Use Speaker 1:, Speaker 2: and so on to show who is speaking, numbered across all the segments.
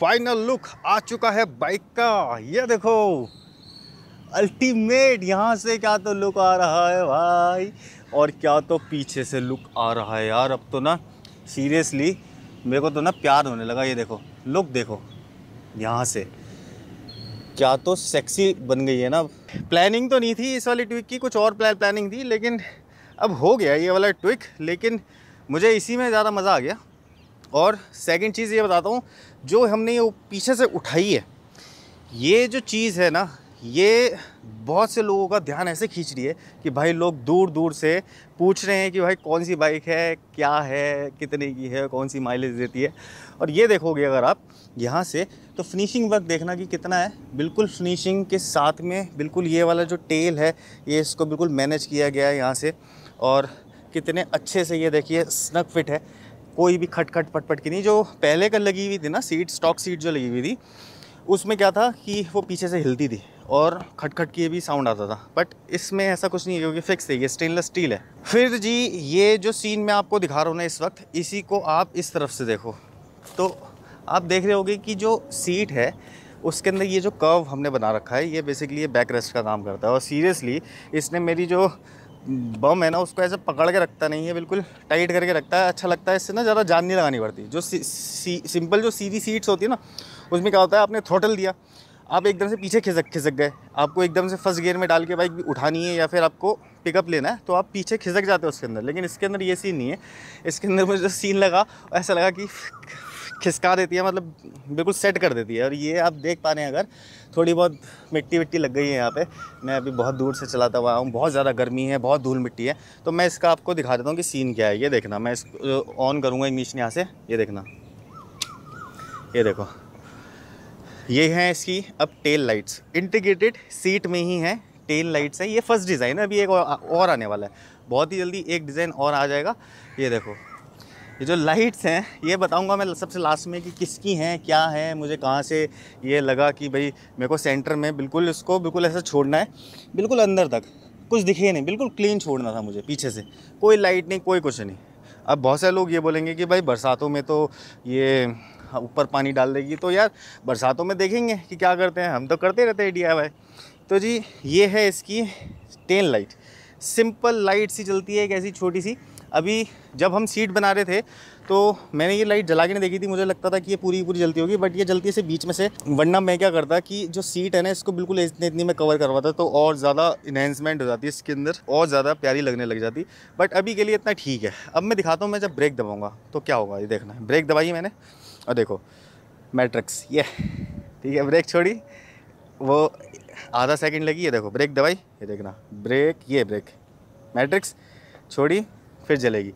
Speaker 1: final look आ चुका है bike का ये देखो अल्टीमेट यहाँ से क्या तो लुक आ रहा है भाई और क्या तो पीछे से लुक आ रहा है यार अब तो ना सीरियसली मेरे को तो ना प्यार होने लगा ये देखो लुक देखो यहाँ से क्या तो सेक्सी बन गई है ना प्लानिंग तो नहीं थी इस वाली ट्विक की कुछ और प्लान प्लानिंग थी लेकिन अब हो गया ये वाला ट्विक लेकिन मुझे इसी में ज़्यादा मज़ा आ गया और सेकंड चीज़ ये बताता हूँ जो हमने ये पीछे से उठाई है ये जो चीज़ है ना ये बहुत से लोगों का ध्यान ऐसे खींच रही है कि भाई लोग दूर दूर से पूछ रहे हैं कि भाई कौन सी बाइक है क्या है कितने की है कौन सी माइलेज देती है और ये देखोगे अगर आप यहाँ से तो फिनिशिंग वर्क देखना कि कितना है बिल्कुल फिनिशिंग के साथ में बिल्कुल ये वाला जो टेल है ये इसको बिल्कुल मैनेज किया गया है यहाँ से और कितने अच्छे से ये देखिए स्नक फिट है कोई भी खटखट पटपट की नहीं जो पहले कल लगी हुई थी ना सीट स्टॉक सीट जो लगी हुई थी उसमें क्या था कि वो पीछे से हिलती थी और खटखट की भी साउंड आता था बट इसमें ऐसा कुछ नहीं है क्योंकि फिक्स है ये स्टेनलेस स्टील है फिर जी ये जो सीन मैं आपको दिखा रहा हूँ ना इस वक्त इसी को आप इस तरफ से देखो तो आप देख रहे होगे कि जो सीट है उसके अंदर ये जो कर्व हमने बना रखा है ये बेसिकली ये बैक रेस्ट का काम करता है और सीरियसली इसने मेरी जो बम है ना उसको ऐसे पकड़ के रखता नहीं है बिल्कुल टाइट करके रखता है अच्छा लगता है इससे ना ज़्यादा जान नहीं लगानी पड़ती जो सी, सी, सिंपल जो सीधी सीट्स होती है ना उसमें क्या होता है आपने थ्रोटल दिया आप एकदम से पीछे खिसक खिसक गए आपको एकदम से फर्स्ट गियर में डाल के बाइक उठानी है या फिर आपको पिकअप लेना है तो आप पीछे खिसक जाते हो उसके अंदर लेकिन इसके अंदर ये सीन नहीं है इसके अंदर मुझे जो सीन लगा ऐसा लगा कि खिसका देती है मतलब बिल्कुल सेट कर देती है और ये आप देख पा रहे हैं अगर थोड़ी बहुत मिट्टी विट्टी लग गई है यहाँ पे मैं अभी बहुत दूर से चलाता हुआ हूँ बहुत ज़्यादा गर्मी है बहुत धूल मिट्टी है तो मैं इसका आपको दिखा देता हूँ कि सीन क्या है ये देखना मैं इसको ऑन करूँगा इंग्लिश यहाँ से ये देखना ये देखो ये हैं इसकी अब टेल लाइट्स इंटीग्रेटेड सीट में ही है टेल लाइट्स है ये फर्स्ट डिज़ाइन है अभी एक और आने वाला है बहुत ही जल्दी एक डिज़ाइन और आ जाएगा ये देखो ये जो लाइट्स हैं ये बताऊंगा मैं सबसे लास्ट में कि किसकी हैं क्या है मुझे कहाँ से ये लगा कि भाई मेरे को सेंटर में बिल्कुल इसको बिल्कुल ऐसा छोड़ना है बिल्कुल अंदर तक कुछ दिखे नहीं बिल्कुल क्लीन छोड़ना था मुझे पीछे से कोई लाइट नहीं कोई कुछ नहीं अब बहुत से लोग ये बोलेंगे कि भाई बरसातों में तो ये ऊपर पानी डाल देगी तो यार बरसातों में देखेंगे कि क्या करते हैं हम तो करते रहते हैं डी तो जी ये है इसकी टेन लाइट सिंपल लाइट सी चलती है एक ऐसी छोटी सी अभी जब हम सीट बना रहे थे तो मैंने ये लाइट जला के नहीं देखी थी मुझे लगता था कि ये पूरी पूरी जलती होगी बट ये जलती से बीच में से वरना मैं क्या करता कि जो सीट है ना इसको बिल्कुल इतनी इतनी में कवर करवाता तो और ज़्यादा इन्हेंसमेंट हो जाती है इसके अंदर और ज़्यादा प्यारी लगने लग जाती बट अभी के लिए इतना ठीक है अब मैं दिखाता हूँ मैं जब ब्रेक दबाऊँगा तो क्या होगा ये देखना है ब्रेक दबाई मैंने और देखो मैट्रिक्स ये ठीक है ब्रेक छोड़ी वो आधा सेकंड लगी ये देखो ब्रेक दवाई ये देखना ब्रेक ये ब्रेक मैट्रिक्स छोड़ी फिर जलेगी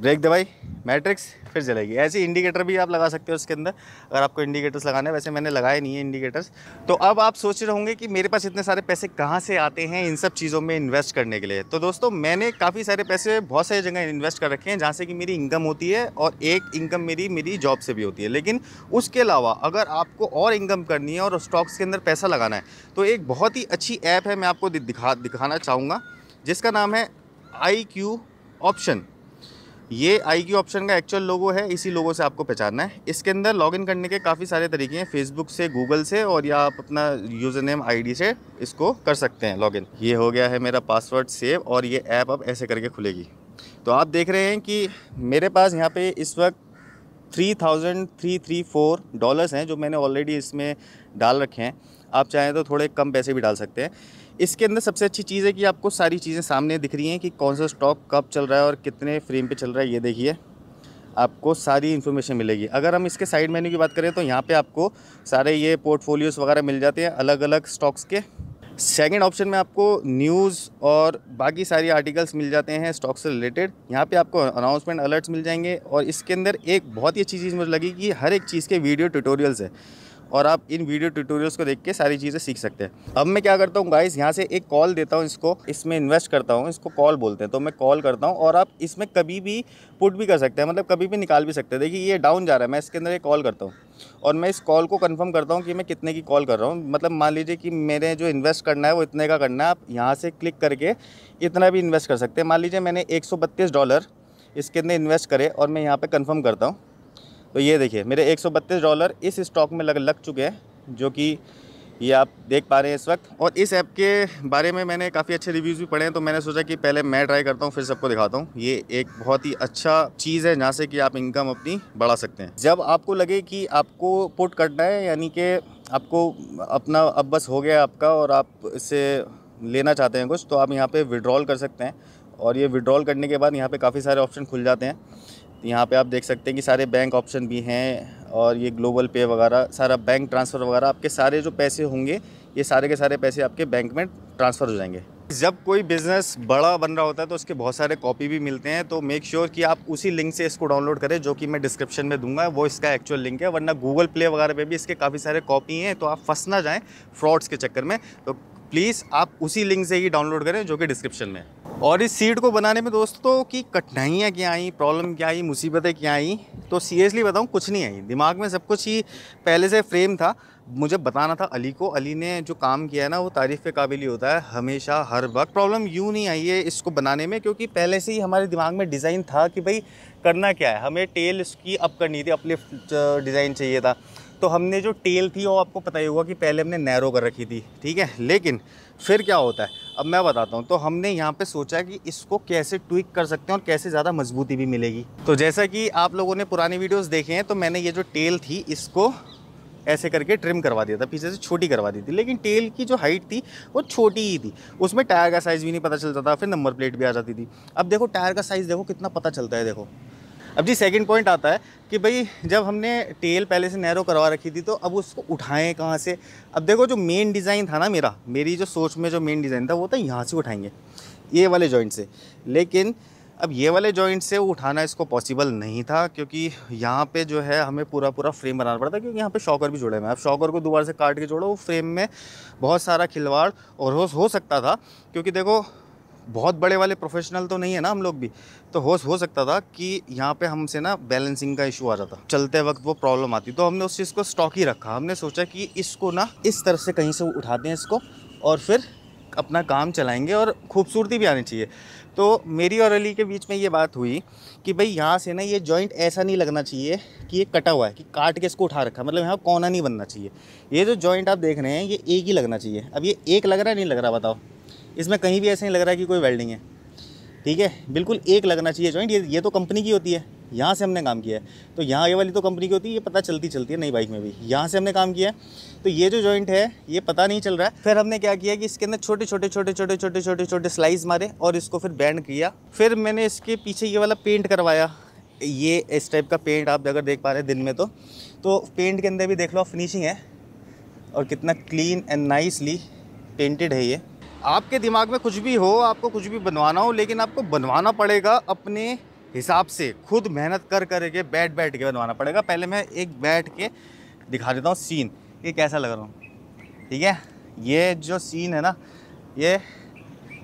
Speaker 1: ब्रेक दबाई मैट्रिक्स फिर जलेगी ऐसे इंडिकेटर भी आप लगा सकते हो उसके अंदर अगर आपको इंडिकेटर्स लगाने वैसे मैंने लगाए नहीं है इंडिकेटर्स तो अब आप सोच रहे होंगे कि मेरे पास इतने सारे पैसे कहाँ से आते हैं इन सब चीज़ों में इन्वेस्ट करने के लिए तो दोस्तों मैंने काफ़ी सारे पैसे बहुत सारी जगह इन्वेस्ट कर रखे हैं जहाँ से कि मेरी इनकम होती है और एक इनकम मेरी मेरी जॉब से भी होती है लेकिन उसके अलावा अगर आपको और इनकम करनी है और स्टॉक्स के अंदर पैसा लगाना है तो एक बहुत ही अच्छी ऐप है मैं आपको दिखा दिखाना चाहूँगा जिसका नाम है आई क्यू ऑप्शन ये आई क्यू ऑप्शन का एक्चुअल लोगो है इसी लोगो से आपको पहचानना है इसके अंदर लॉगिन करने के काफ़ी सारे तरीके हैं फेसबुक से गूगल से और या आप अपना यूज़र नेम आईडी से इसको कर सकते हैं लॉगिन ये हो गया है मेरा पासवर्ड सेव और ये ऐप अब ऐसे करके खुलेगी तो आप देख रहे हैं कि मेरे पास यहाँ पे इस वक्त three thousand three three four dollars हैं जो मैंने ऑलरेडी इसमें डाल रखे हैं आप चाहें तो थोड़े कम पैसे भी डाल सकते हैं इसके अंदर सबसे अच्छी चीज़ है कि आपको सारी चीज़ें सामने दिख रही हैं कि कौन सा स्टॉक कब चल रहा है और कितने फ्रेम पे चल रहा है ये देखिए आपको सारी इन्फॉर्मेशन मिलेगी अगर हम इसके साइड मेन्यू की बात करें तो यहाँ पे आपको सारे ये पोर्टफोलियोज़ वगैरह मिल जाते हैं अलग अलग स्टॉक्स के सेकेंड ऑप्शन में आपको न्यूज़ और बाकी सारी आर्टिकल्स मिल जाते हैं स्टॉक से रिलेटेड यहाँ पे आपको अनाउंसमेंट अलर्ट्स मिल जाएंगे और इसके अंदर एक बहुत ही अच्छी चीज़ मुझे लगी कि हर एक चीज़ के वीडियो ट्यूटोरियल्स है और आप इन वीडियो ट्यूटोरियल्स को देख के सारी चीज़ें सीख सकते हैं अब मैं क्या करता हूँ गाइस यहाँ से एक कॉल देता हूँ इसको इसमें इन्वेस्ट करता हूँ इसको कॉल बोलते हैं तो मैं कॉल करता हूँ और आप इसमें कभी भी पुट भी कर सकते हैं मतलब कभी भी निकाल भी सकते हैं देखिए ये डाउन जा रहा है मैं इसके अंदर एक कॉल करता हूँ और मैं इस कॉल को कन्फर्म करता हूँ कि मैं कितने की कॉल कर रहा हूँ मतलब मान लीजिए कि मेरे जो इन्वेस्ट करना है वो इतने का करना है आप यहाँ से क्लिक करके इतना भी इन्वेस्ट कर सकते हैं मान लीजिए मैंने एक डॉलर इसके अंदर इन्वेस्ट करे और मैं यहाँ पर कन्फर्म करता हूँ तो ये देखिए मेरे 132 डॉलर इस स्टॉक में लग लग चुके हैं जो कि ये आप देख पा रहे हैं इस वक्त और इस ऐप के बारे में मैंने काफ़ी अच्छे रिव्यूज़ भी पढ़े हैं तो मैंने सोचा कि पहले मैं ट्राई करता हूँ फिर सबको दिखाता हूँ ये एक बहुत ही अच्छा चीज़ है जहाँ से कि आप इनकम अपनी बढ़ा सकते हैं जब आपको लगे कि आपको पुट करना है यानी कि आपको अपना अब बस हो गया आपका और आप इसे लेना चाहते हैं कुछ तो आप यहाँ पर विड्रॉल कर सकते हैं और ये विड्रॉल करने के बाद यहाँ पर काफ़ी सारे ऑप्शन खुल जाते हैं यहाँ पे आप देख सकते हैं कि सारे बैंक ऑप्शन भी हैं और ये ग्लोबल पे वगैरह सारा बैंक ट्रांसफ़र वगैरह आपके सारे जो पैसे होंगे ये सारे के सारे पैसे आपके बैंक में ट्रांसफ़र हो जाएंगे जब कोई बिज़नेस बड़ा बन रहा होता है तो उसके बहुत सारे कॉपी भी मिलते हैं तो मेक श्योर sure कि आप उसी लिंक से इसको डाउनलोड करें जो कि मैं डिस्क्रिप्शन में दूंगा वो इसका एक्चुअल लिंक है वरना गूगल प्ले वगैरह पे भी इसके काफ़ी सारे कॉपी हैं तो आप फंस ना जाएँ फ्रॉड्स के चक्कर में तो प्लीज़ आप उसी लिंक से ही डाउनलोड करें जो कि डिस्क्रिप्शन में और इस सीट को बनाने में दोस्तों की कठिनाइयाँ क्या आई प्रॉब्लम क्या आई मुसीबतें क्या आई तो सीरियसली बताऊँ कुछ नहीं आई दिमाग में सब कुछ ही पहले से फ्रेम था मुझे बताना था अली को अली ने जो काम किया है ना वो तारीफ़ के काबिल ही होता है हमेशा हर वक्त प्रॉब्लम यूँ नहीं आई है इसको बनाने में क्योंकि पहले से ही हमारे दिमाग में डिज़ाइन था कि भाई करना क्या है हमें टेल इसकी अप करनी थी अपने डिज़ाइन चाहिए था तो हमने जो टेल थी वो आपको पता ही होगा कि पहले हमने नैरो कर रखी थी ठीक है लेकिन फिर क्या होता है अब मैं बताता हूँ तो हमने यहाँ पे सोचा कि इसको कैसे ट्विक कर सकते हैं और कैसे ज़्यादा मजबूती भी मिलेगी तो जैसा कि आप लोगों ने पुरानी वीडियोज़ देखे हैं तो मैंने ये जो टेल थी इसको ऐसे करके ट्रिम करवा दिया था पीछे से छोटी करवा दी थी लेकिन टेल की जो हाइट थी वो छोटी ही थी उसमें टायर का साइज़ भी नहीं पता चलता था फिर नंबर प्लेट भी आ जाती थी अब देखो टायर का साइज़ देखो कितना पता चलता है देखो अब जी सेकंड पॉइंट आता है कि भाई जब हमने टेल पहले से नैरो करवा रखी थी तो अब उसको उठाएं कहाँ से अब देखो जो मेन डिज़ाइन था ना मेरा मेरी जो सोच में जो मेन डिज़ाइन था वो था तो यहाँ से उठाएंगे ये वाले जॉइंट से लेकिन अब ये वाले जॉइंट से उठाना इसको पॉसिबल नहीं था क्योंकि यहाँ पे जो है हमें पूरा पूरा फ्रेम बनाना पड़ता क्योंकि यहाँ पे शॉकर भी जुड़े हुए हैं अब शॉकर को दोबारा से काट के जोड़ो वो फ्रेम में बहुत सारा खिलवाड़ और हो, हो सकता था क्योंकि देखो बहुत बड़े वाले प्रोफेशनल तो नहीं है ना हम लोग भी तो हो हो सकता था कि यहाँ पे हमसे ना बैलेंसिंग का इशू आ जाता चलते वक्त वो प्रॉब्लम आती तो हमने उस चीज़ को स्टॉक ही रखा हमने सोचा कि इसको ना इस तरह से कहीं से उठा दें इसको और फिर अपना काम चलाएंगे और खूबसूरती भी आनी चाहिए तो मेरी और अली के बीच में ये बात हुई कि भाई यहाँ से ना ये जॉइंट ऐसा नहीं लगना चाहिए कि ये कटा हुआ है कि काट के इसको उठा रखा मतलब यहाँ कोना नहीं बनना चाहिए ये जो जॉइंट आप देख रहे हैं ये एक ही लगना चाहिए अब ये एक लग रहा है नहीं लग रहा बताओ इसमें कहीं भी ऐसा नहीं लग रहा है कि कोई वेल्डिंग है ठीक है बिल्कुल एक लगना चाहिए जॉइंट ये ये तो कंपनी की होती है यहाँ से हमने काम किया है तो यहाँ ये वाली तो कंपनी की होती है ये पता चलती चलती है नई बाइक में भी यहाँ से हमने काम किया है तो ये जो जॉइंट है ये पता नहीं चल रहा है फिर हमने क्या किया कि इसके अंदर छोटे छोटे छोटे छोटे छोटे छोटे छोटे स्लाइस मारे और इसको फिर बैंड किया फिर मैंने इसके पीछे ये वाला पेंट करवाया ये इस टाइप का पेंट आप अगर देख पा रहे दिन में तो तो पेंट के अंदर भी देख लो फिनिशिंग है और कितना क्लीन एंड नाइसली पेंटेड है ये आपके दिमाग में कुछ भी हो आपको कुछ भी बनवाना हो लेकिन आपको बनवाना पड़ेगा अपने हिसाब से खुद मेहनत कर करके बैठ बैठ के बनवाना पड़ेगा पहले मैं एक बैठ के दिखा देता हूँ सीन ये कैसा लग रहा हूँ ठीक है ये जो सीन है ना ये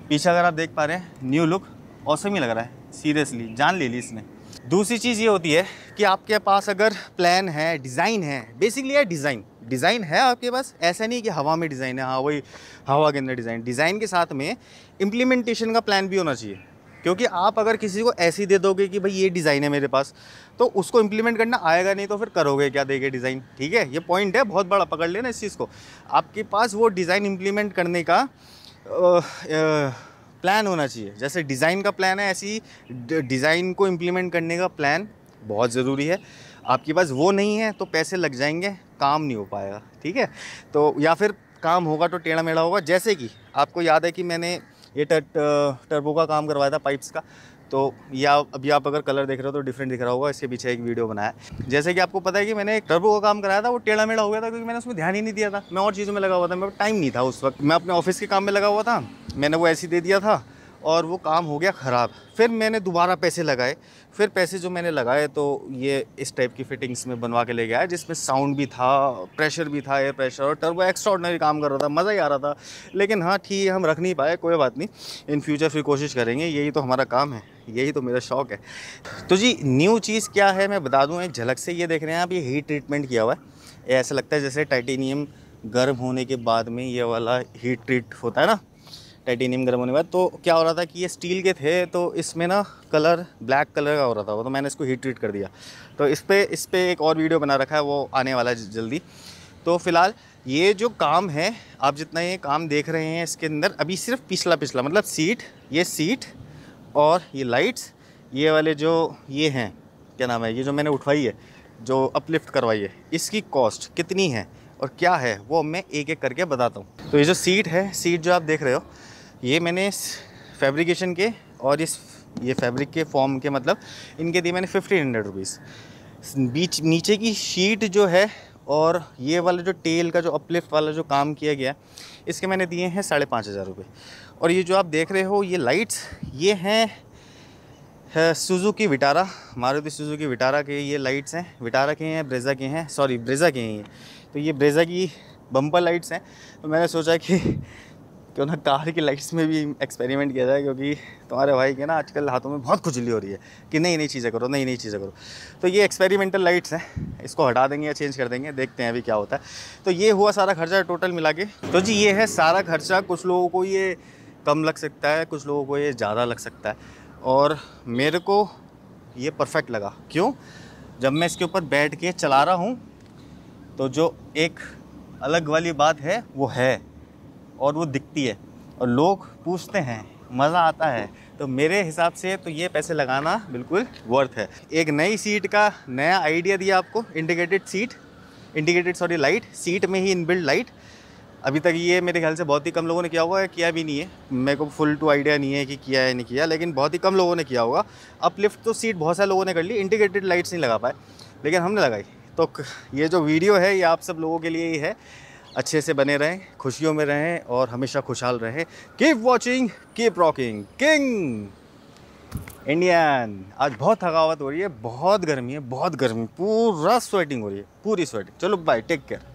Speaker 1: पीछे अगर आप देख पा रहे हैं न्यू लुक औसम ही लग रहा है सीरियसली जान ले ली इसने दूसरी चीज़ ये होती है कि आपके पास अगर प्लान है डिज़ाइन है बेसिकली है डिज़ाइन डिज़ाइन है आपके पास ऐसा नहीं कि हवा में डिज़ाइन है हाँ वही हवा के अंदर डिज़ाइन डिज़ाइन के साथ में इम्प्लीमेंटेशन का प्लान भी होना चाहिए क्योंकि आप अगर किसी को ऐसी दे दोगे कि भाई ये डिज़ाइन है मेरे पास तो उसको इम्प्लीमेंट करना आएगा नहीं तो फिर करोगे क्या देगे डिज़ाइन ठीक है ये पॉइंट है बहुत बड़ा पकड़ लेना इस चीज़ को आपके पास वो डिज़ाइन इम्प्लीमेंट करने का प्लान होना चाहिए जैसे डिज़ाइन का प्लान है ऐसी डिज़ाइन को इम्प्लीमेंट करने का प्लान बहुत ज़रूरी है आपके पास वो नहीं है तो पैसे लग जाएंगे काम नहीं हो पाएगा ठीक है तो या फिर काम होगा तो टेढ़ा मेढ़ा होगा जैसे कि आपको याद है कि मैंने ये टर, टर्बो का काम करवाया था पाइप्स का तो या अभी आप अगर कलर देख रहे हो तो डिफरेंट दिख रहा होगा इसके पीछे एक वीडियो बनाया जैसे कि आपको पता है कि मैंने एक टर्बो का काम कराया था वो टेढ़ा मेढ़ा हो गया था क्योंकि मैंने उसमें ध्यान ही नहीं दिया था मैं और चीज़ों में लगा हुआ था मेरे टाइम नहीं था उस वक्त मैं अपने ऑफिस के काम में लगा हुआ था मैंने वो ऐसे ही दे दिया था और वो काम हो गया ख़राब फिर मैंने दोबारा पैसे लगाए फिर पैसे जो मैंने लगाए तो ये इस टाइप की फिटिंग्स में बनवा के ले गया जिसमें साउंड भी था प्रेशर भी था एयर प्रेशर और टर्बो एक्स्ट्रॉडनरी काम कर रहा था मज़ा ही आ रहा था लेकिन हाँ ठीक है हम रख नहीं पाए कोई बात नहीं इन फ्यूचर फिर कोशिश करेंगे यही तो हमारा काम है यही तो मेरा शौक़ है तो जी न्यू चीज़ क्या है मैं बता दूँ एक झलक से ये देख रहे हैं आप ये हीट ट्रीटमेंट किया हुआ है ऐसा लगता है जैसे टाइटेनियम गर्म होने के बाद में ये वाला हीट ट्रीट होता है ना टाइटेनियम गर्म होने के बाद तो क्या हो रहा था कि ये स्टील के थे तो इसमें ना कलर ब्लैक कलर का हो रहा था वो तो मैंने इसको हीट ट्रीट कर दिया तो इस पर इस पर एक और वीडियो बना रखा है वो आने वाला है जल्दी तो फिलहाल ये जो काम है आप जितना ये काम देख रहे हैं इसके अंदर अभी सिर्फ पिछला पिछला मतलब सीट ये सीट और ये लाइट्स ये वाले जो ये हैं क्या नाम है ये जो मैंने उठवाई है जो अपलिफ्ट करवाई है इसकी कॉस्ट कितनी है और क्या है वो मैं एक एक करके बताता हूँ तो ये जो सीट है सीट जो आप देख रहे हो ये मैंने इस फैब्रिकेशन के और इस ये फैब्रिक के फॉर्म के मतलब इनके दिए मैंने फिफ्टीन हंड्रेड रुपीज़ बीच नीचे की शीट जो है और ये वाला जो टेल का जो अपलिफ्ट वाला जो काम किया गया इसके मैंने दिए हैं साढ़े पाँच हज़ार रुपये और ये जो आप देख रहे हो ये लाइट्स ये हैं है, Suzuki Vitara Maruti Suzuki Vitara के ये लाइट्स हैं विटारा के हैं ब्रेज़ा के हैं सॉरी ब्रेज़ा के हैं ये तो ये ब्रेज़ा की बम्पर लाइट्स हैं तो मैंने सोचा कि क्यों ना कार की लाइट्स में भी एक्सपेरिमेंट किया जाए क्योंकि तुम्हारे भाई के ना आजकल हाथों में बहुत खुजली हो रही है कि नई नई चीज़ें करो नई नई चीज़ें करो तो ये एक्सपेरिमेंटल लाइट्स हैं इसको हटा देंगे या चेंज कर देंगे देखते हैं अभी क्या होता है तो ये हुआ सारा खर्चा टोटल मिला के तो जी ये है सारा खर्चा कुछ लोगों को ये कम लग सकता है कुछ लोगों को ये ज़्यादा लग सकता है और मेरे को ये परफेक्ट लगा क्यों जब मैं इसके ऊपर बैठ के चला रहा हूँ तो जो एक अलग वाली बात है वो है और वो दिखती है और लोग पूछते हैं मज़ा आता है तो मेरे हिसाब से तो ये पैसे लगाना बिल्कुल वर्थ है एक नई सीट का नया आइडिया दिया आपको indicated seat indicated sorry light seat में ही इनबिल्ड लाइट अभी तक ये मेरे ख्याल से बहुत ही कम लोगों ने किया होगा या किया भी नहीं है मेरे को फुल टू आइडिया नहीं है कि किया है नहीं किया लेकिन बहुत ही कम लोगों ने किया होगा अपलिफ्ट तो सीट बहुत सारे लोगों ने कर ली इंटीग्रेटेड लाइट्स नहीं लगा पाए लेकिन हमने लगाई तो ये जो वीडियो है ये आप सब लोगों के लिए ही है अच्छे से बने रहें खुशियों में रहें और हमेशा खुशहाल रहें keep watching keep rocking king Indian आज बहुत थकावट हो रही है बहुत गर्मी है बहुत गर्मी पूरा स्वेटिंग हो रही है पूरी स्वेटिंग चलो बाय टेक केयर